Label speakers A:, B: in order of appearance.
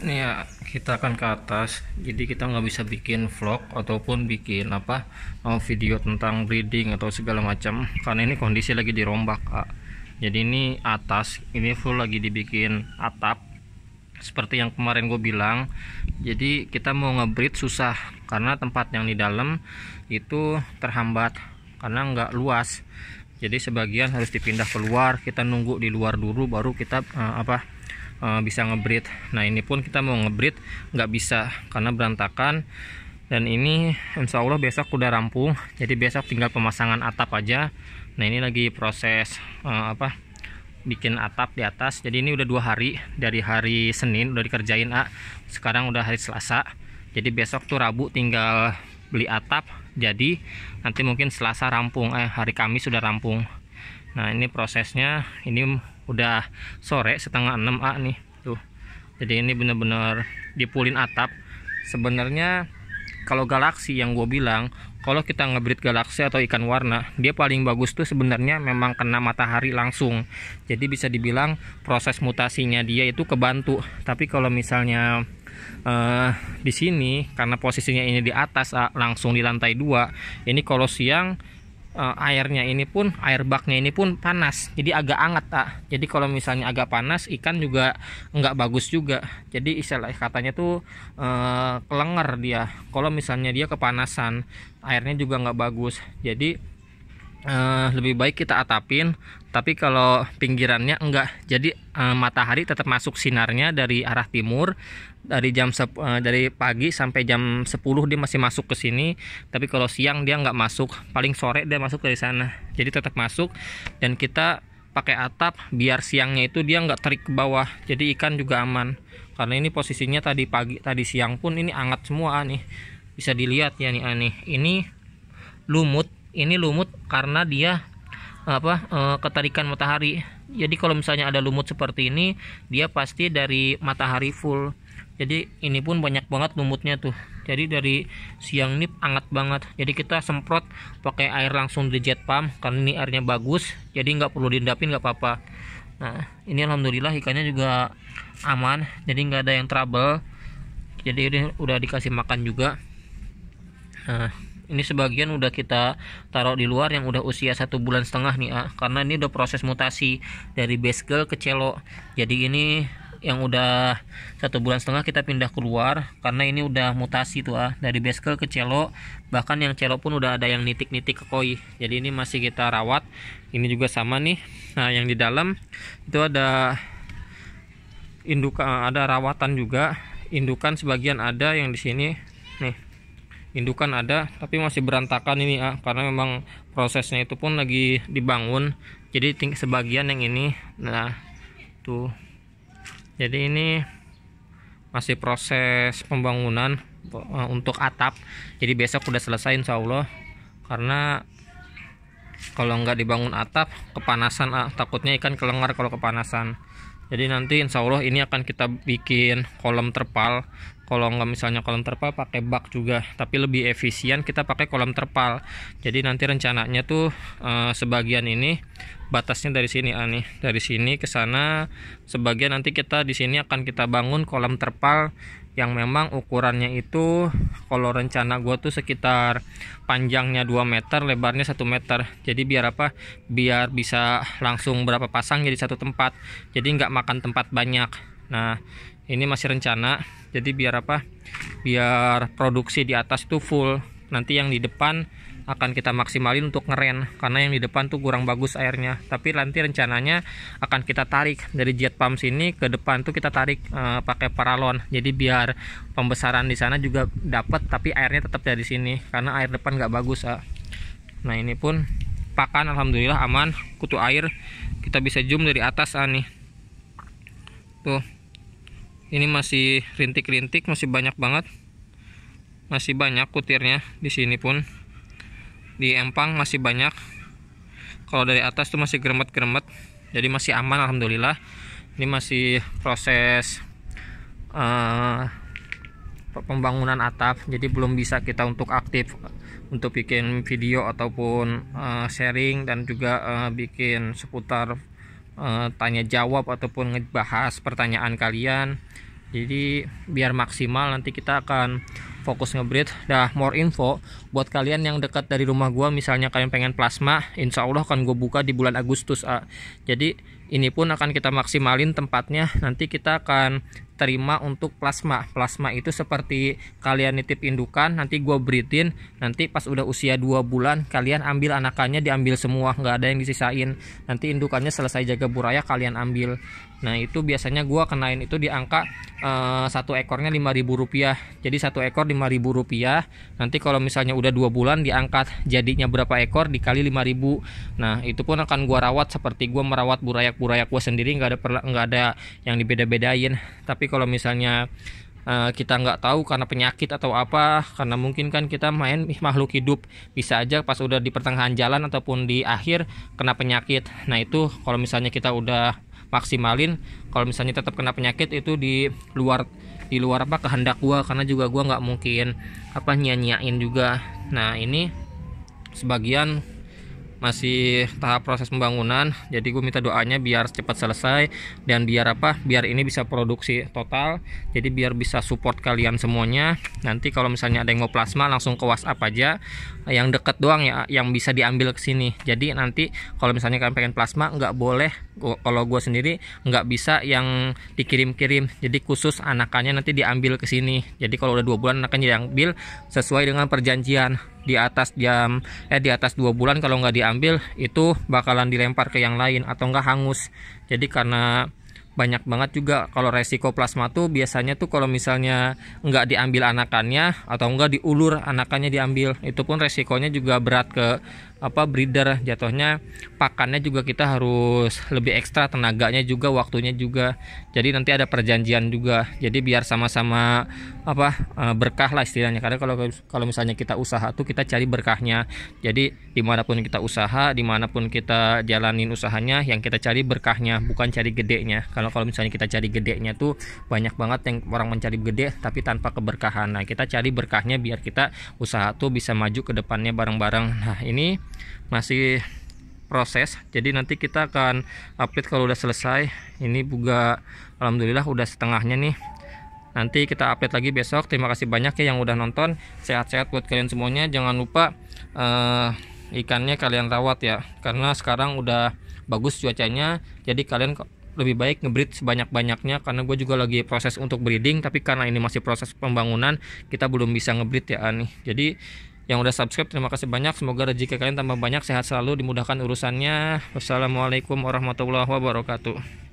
A: ini ya kita akan ke atas jadi kita nggak bisa bikin vlog ataupun bikin apa eh, video tentang breeding atau segala macam karena ini kondisi lagi dirombak Kak. jadi ini atas ini full lagi dibikin atap seperti yang kemarin gue bilang jadi kita mau ngebreed susah karena tempat yang di dalam itu terhambat karena nggak luas jadi sebagian harus dipindah keluar kita nunggu di luar dulu baru kita uh, apa uh, bisa ngebreed nah ini pun kita mau ngebreed nggak bisa karena berantakan dan ini insya Allah besok udah rampung jadi besok tinggal pemasangan atap aja nah ini lagi proses uh, apa bikin atap di atas jadi ini udah dua hari dari hari Senin udah dikerjain Ah. sekarang udah hari Selasa jadi besok tuh Rabu tinggal beli atap jadi nanti mungkin Selasa rampung eh hari Kamis sudah rampung nah ini prosesnya ini udah sore setengah 6 A ah, nih tuh jadi ini bener-bener dipulin atap sebenarnya kalau galaksi yang gue bilang kalau kita ngebreed galaksi atau ikan warna dia paling bagus tuh sebenarnya memang kena matahari langsung jadi bisa dibilang proses mutasinya dia itu kebantu tapi kalau misalnya uh, di sini karena posisinya ini di atas ah, langsung di lantai dua ini kalau siang uh, airnya ini pun air baknya ini pun panas jadi agak hangat tak jadi kalau misalnya agak panas ikan juga nggak bagus juga jadi istilah katanya tuh uh, kelenger dia kalau misalnya dia kepanasan airnya juga nggak bagus jadi uh, lebih baik kita atapin tapi kalau pinggirannya enggak jadi uh, matahari tetap masuk sinarnya dari arah timur dari jam sep, uh, dari pagi sampai jam 10 dia masih masuk ke sini tapi kalau siang dia enggak masuk paling sore dia masuk dari sana jadi tetap masuk dan kita pakai atap biar siangnya itu dia enggak terik ke bawah jadi ikan juga aman karena ini posisinya tadi pagi tadi siang pun ini hangat semua nih bisa dilihat ya nih aneh ini lumut ini lumut karena dia apa e, ketarikan matahari. Jadi kalau misalnya ada lumut seperti ini, dia pasti dari matahari full. Jadi ini pun banyak banget lumutnya tuh. Jadi dari siang ini hangat banget. Jadi kita semprot pakai air langsung di jet pump karena ini airnya bagus. Jadi nggak perlu diendapin nggak apa-apa. Nah ini alhamdulillah ikannya juga aman. Jadi nggak ada yang trouble. Jadi ini udah dikasih makan juga. Nah ini sebagian udah kita taruh di luar yang udah usia satu bulan setengah nih ah. karena ini udah proses mutasi dari girl ke celok jadi ini yang udah satu bulan setengah kita pindah keluar karena ini udah mutasi tuh ah dari girl ke celo bahkan yang celo pun udah ada yang nitik-nitik ke koi jadi ini masih kita rawat ini juga sama nih nah yang di dalam itu ada indukan ada rawatan juga indukan sebagian ada yang di sini indukan ada tapi masih berantakan ini ah karena memang prosesnya itu pun lagi dibangun jadi sebagian yang ini nah tuh jadi ini masih proses pembangunan eh, untuk atap jadi besok udah selesai insya Allah karena kalau nggak dibangun atap kepanasan ah, takutnya ikan kelengar kalau kepanasan jadi nanti insya Allah ini akan kita bikin kolom terpal kalau nggak misalnya kolom terpal pakai bak juga tapi lebih efisien kita pakai kolom terpal jadi nanti rencananya tuh eh, sebagian ini batasnya dari sini ah, dari sini ke sana sebagian nanti kita di sini akan kita bangun kolam terpal yang memang ukurannya itu kalau rencana gue tuh sekitar panjangnya 2 meter lebarnya 1 meter jadi biar apa biar bisa langsung berapa pasang jadi satu tempat jadi nggak makan tempat banyak nah ini masih rencana jadi biar apa biar produksi di atas itu full nanti yang di depan akan kita maksimalin untuk ngeren karena yang di depan tuh kurang bagus airnya tapi nanti rencananya akan kita tarik dari jet pump sini ke depan tuh kita tarik e, pakai paralon jadi biar pembesaran di sana juga dapat tapi airnya tetap dari sini karena air depan nggak bagus ah. nah ini pun pakan alhamdulillah aman kutu air kita bisa zoom dari atas ah nih tuh ini masih rintik-rintik masih banyak banget masih banyak kutirnya di sini pun di empang masih banyak kalau dari atas tuh masih geremet-geremet jadi masih aman alhamdulillah ini masih proses uh, pembangunan atap jadi belum bisa kita untuk aktif untuk bikin video ataupun uh, sharing dan juga uh, bikin seputar uh, tanya jawab ataupun ngebahas pertanyaan kalian jadi biar maksimal nanti kita akan fokus ngebreed dah more info buat kalian yang dekat dari rumah gua misalnya kalian pengen plasma insya Allah akan gue buka di bulan Agustus A. jadi ini pun akan kita maksimalin tempatnya nanti kita akan terima untuk plasma plasma itu seperti kalian nitip indukan nanti gue breedin nanti pas udah usia 2 bulan kalian ambil anakannya diambil semua nggak ada yang disisain nanti indukannya selesai jaga buraya kalian ambil Nah itu biasanya gue kenain itu di angka uh, satu ekornya lima ribu rupiah. Jadi satu ekor lima ribu rupiah. Nanti kalau misalnya udah dua bulan diangkat jadinya berapa ekor dikali lima ribu. Nah itu pun akan gue rawat seperti gue merawat burayak burayak gue sendiri nggak ada nggak ada yang dibeda-bedain. Tapi kalau misalnya eh, kita nggak tahu karena penyakit atau apa karena mungkin kan kita main makhluk hidup bisa aja pas udah di pertengahan jalan ataupun di akhir kena penyakit nah itu kalau misalnya kita udah maksimalin kalau misalnya tetap kena penyakit itu di luar di luar apa kehendak gua karena juga gua nggak mungkin apa nyanyain juga nah ini sebagian masih tahap proses pembangunan jadi gue minta doanya biar cepat selesai dan biar apa biar ini bisa produksi total jadi biar bisa support kalian semuanya nanti kalau misalnya ada yang mau plasma langsung ke WhatsApp aja yang deket doang ya yang bisa diambil ke sini jadi nanti kalau misalnya kalian pengen plasma nggak boleh kalau gue sendiri nggak bisa yang dikirim-kirim jadi khusus anakannya nanti diambil ke sini jadi kalau udah dua bulan anaknya diambil sesuai dengan perjanjian di atas jam eh di atas dua bulan kalau nggak diambil itu bakalan dilempar ke yang lain atau nggak hangus jadi karena banyak banget juga kalau resiko plasma tuh biasanya tuh kalau misalnya nggak diambil anakannya atau nggak diulur anakannya diambil itu pun resikonya juga berat ke apa breeder jatuhnya pakannya juga kita harus lebih ekstra tenaganya juga waktunya juga jadi nanti ada perjanjian juga jadi biar sama-sama apa eh, berkah lah istilahnya karena kalau kalau misalnya kita usaha tuh kita cari berkahnya jadi dimanapun kita usaha dimanapun kita jalanin usahanya yang kita cari berkahnya bukan cari gedenya kalau kalau misalnya kita cari gedenya tuh banyak banget yang orang mencari gede tapi tanpa keberkahan nah kita cari berkahnya biar kita usaha tuh bisa maju ke depannya bareng-bareng nah ini masih proses jadi nanti kita akan update kalau udah selesai ini juga alhamdulillah udah setengahnya nih nanti kita update lagi besok terima kasih banyak ya yang udah nonton sehat-sehat buat kalian semuanya jangan lupa eh, ikannya kalian rawat ya karena sekarang udah bagus cuacanya jadi kalian lebih baik ngebreed sebanyak-banyaknya karena gue juga lagi proses untuk breeding tapi karena ini masih proses pembangunan kita belum bisa ngebreed ya ani jadi yang udah subscribe terima kasih banyak semoga rezeki kalian tambah banyak sehat selalu dimudahkan urusannya wassalamualaikum warahmatullahi wabarakatuh